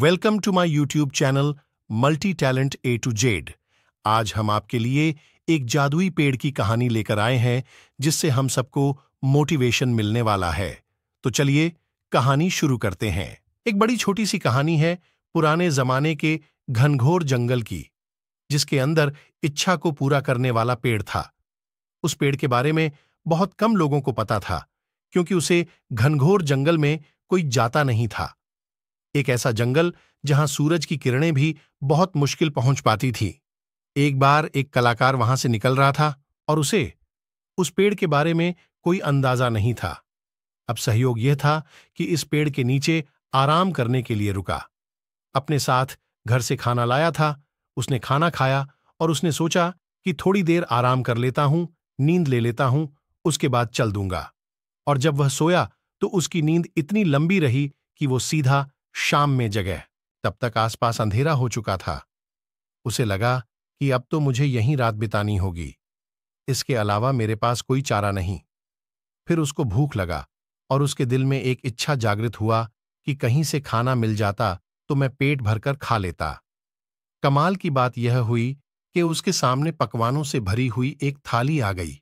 welcome to my YouTube channel multi talent A to Z आज हम आपके लिए एक जादुई पेड़ की कहानी लेकर आए हैं जिससे हम सबको मोटिवेशन मिलने वाला है तो चलिए कहानी शुरू करते हैं एक बड़ी छोटी सी कहानी है पुराने जमाने के घनघोर जंगल की जिसके अंदर इच्छा को पूरा करने वाला पेड़ था उस पेड़ के बारे में बहुत कम लोगों को पता था क्योंकि उसे घनघोर जंगल में कोई जाता नहीं था एक ऐसा जंगल जहां सूरज की किरणें भी बहुत मुश्किल पहुंच पाती थी एक बार एक कलाकार वहां से निकल रहा था और उसे उस पेड़ के बारे में कोई अंदाजा नहीं था अब सहयोग यह था कि इस पेड़ के नीचे आराम करने के लिए रुका अपने साथ घर से खाना लाया था उसने खाना खाया और उसने सोचा कि थोड़ी देर आराम कर लेता हूं नींद ले लेता हूं उसके बाद चल दूंगा और जब वह सोया तो उसकी नींद इतनी लंबी रही कि वो सीधा शाम में जगह तब तक आसपास अंधेरा हो चुका था उसे लगा कि अब तो मुझे यहीं रात बितानी होगी इसके अलावा मेरे पास कोई चारा नहीं फिर उसको भूख लगा और उसके दिल में एक इच्छा जागृत हुआ कि कहीं से खाना मिल जाता तो मैं पेट भरकर खा लेता कमाल की बात यह हुई कि उसके सामने पकवानों से भरी हुई एक थाली आ गई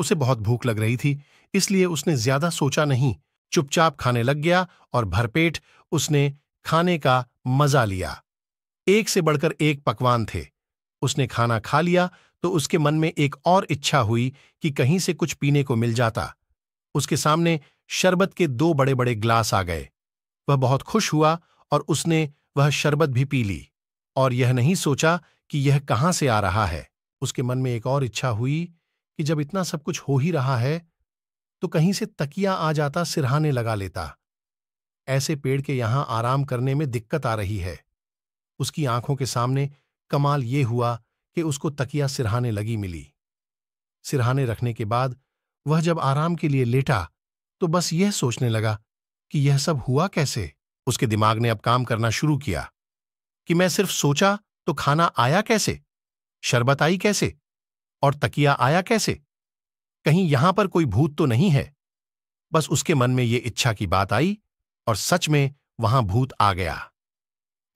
उसे बहुत भूख लग रही थी इसलिए उसने ज्यादा सोचा नहीं चुपचाप खाने लग गया और भरपेट उसने खाने का मजा लिया एक से बढ़कर एक पकवान थे उसने खाना खा लिया तो उसके मन में एक और इच्छा हुई कि कहीं से कुछ पीने को मिल जाता उसके सामने शरबत के दो बड़े बड़े ग्लास आ गए वह बहुत खुश हुआ और उसने वह शरबत भी पी ली और यह नहीं सोचा कि यह कहां से आ रहा है उसके मन में एक और इच्छा हुई कि जब इतना सब कुछ हो ही रहा है तो कहीं से तकिया आ जाता सिरहाने लगा लेता ऐसे पेड़ के यहां आराम करने में दिक्कत आ रही है उसकी आंखों के सामने कमाल ये हुआ कि उसको तकिया सिरहाने लगी मिली सिरहाने रखने के बाद वह जब आराम के लिए लेटा तो बस यह सोचने लगा कि यह सब हुआ कैसे उसके दिमाग ने अब काम करना शुरू किया कि मैं सिर्फ सोचा तो खाना आया कैसे शरबत आई कैसे और तकिया आया कैसे कहीं यहां पर कोई भूत तो नहीं है बस उसके मन में ये इच्छा की बात आई और सच में वहां भूत आ गया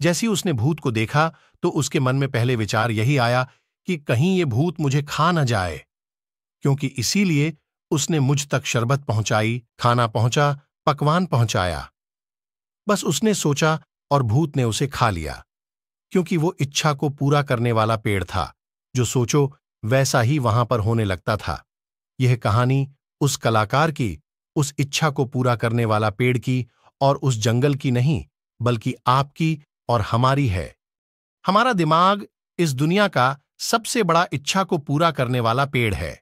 जैसी उसने भूत को देखा तो उसके मन में पहले विचार यही आया कि कहीं ये भूत मुझे खा न जाए क्योंकि इसीलिए उसने मुझ तक शरबत पहुंचाई खाना पहुंचा पकवान पहुंचाया बस उसने सोचा और भूत ने उसे खा लिया क्योंकि वो इच्छा को पूरा करने वाला पेड़ था जो सोचो वैसा ही वहां पर होने लगता था यह कहानी उस कलाकार की उस इच्छा को पूरा करने वाला पेड़ की और उस जंगल की नहीं बल्कि आपकी और हमारी है हमारा दिमाग इस दुनिया का सबसे बड़ा इच्छा को पूरा करने वाला पेड़ है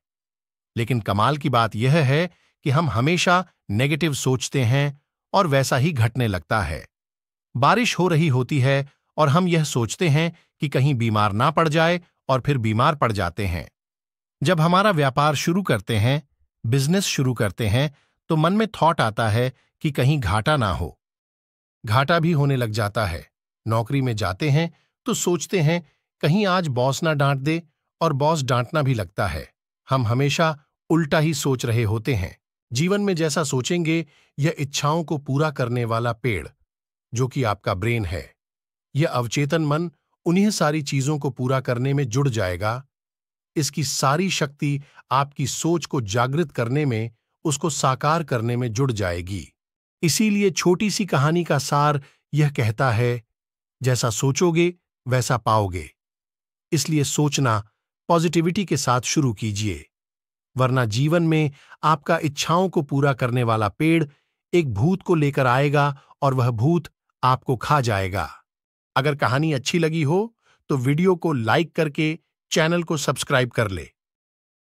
लेकिन कमाल की बात यह है कि हम हमेशा नेगेटिव सोचते हैं और वैसा ही घटने लगता है बारिश हो रही होती है और हम यह सोचते हैं कि कहीं बीमार ना पड़ जाए और फिर बीमार पड़ जाते हैं जब हमारा व्यापार शुरू करते हैं बिजनेस शुरू करते हैं तो मन में थॉट आता है कि कहीं घाटा ना हो घाटा भी होने लग जाता है नौकरी में जाते हैं तो सोचते हैं कहीं आज बॉस ना डांट दे और बॉस डांटना भी लगता है हम हमेशा उल्टा ही सोच रहे होते हैं जीवन में जैसा सोचेंगे यह इच्छाओं को पूरा करने वाला पेड़ जो कि आपका ब्रेन है यह अवचेतन मन उन्हीं सारी चीजों को पूरा करने में जुड़ जाएगा इसकी सारी शक्ति आपकी सोच को जागृत करने में उसको साकार करने में जुड़ जाएगी इसीलिए छोटी सी कहानी का सार यह कहता है जैसा सोचोगे वैसा पाओगे इसलिए सोचना पॉजिटिविटी के साथ शुरू कीजिए वरना जीवन में आपका इच्छाओं को पूरा करने वाला पेड़ एक भूत को लेकर आएगा और वह भूत आपको खा जाएगा अगर कहानी अच्छी लगी हो तो वीडियो को लाइक करके चैनल को सब्सक्राइब कर ले